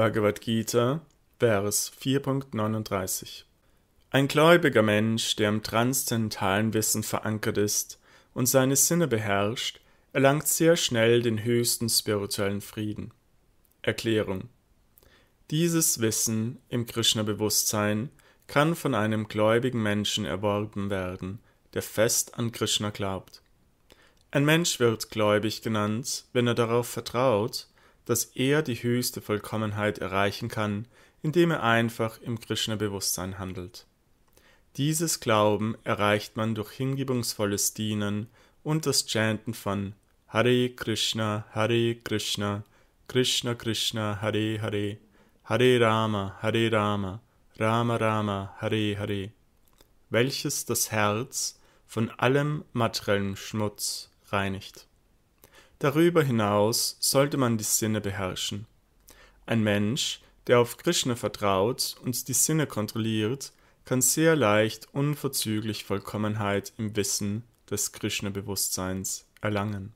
Bhagavad Gita, Vers 4.39 Ein gläubiger Mensch, der im transzendentalen Wissen verankert ist und seine Sinne beherrscht, erlangt sehr schnell den höchsten spirituellen Frieden. Erklärung Dieses Wissen im Krishna-Bewusstsein kann von einem gläubigen Menschen erworben werden, der fest an Krishna glaubt. Ein Mensch wird gläubig genannt, wenn er darauf vertraut, dass er die höchste Vollkommenheit erreichen kann, indem er einfach im Krishna-Bewusstsein handelt. Dieses Glauben erreicht man durch hingebungsvolles Dienen und das Chanten von Hare Krishna, Hare Krishna, Krishna Krishna, Hare Hare, Hare Rama, Hare Rama, Rama Rama, Hare Hare, welches das Herz von allem materiellen Schmutz reinigt. Darüber hinaus sollte man die Sinne beherrschen. Ein Mensch, der auf Krishna vertraut und die Sinne kontrolliert, kann sehr leicht unverzüglich Vollkommenheit im Wissen des Krishna-Bewusstseins erlangen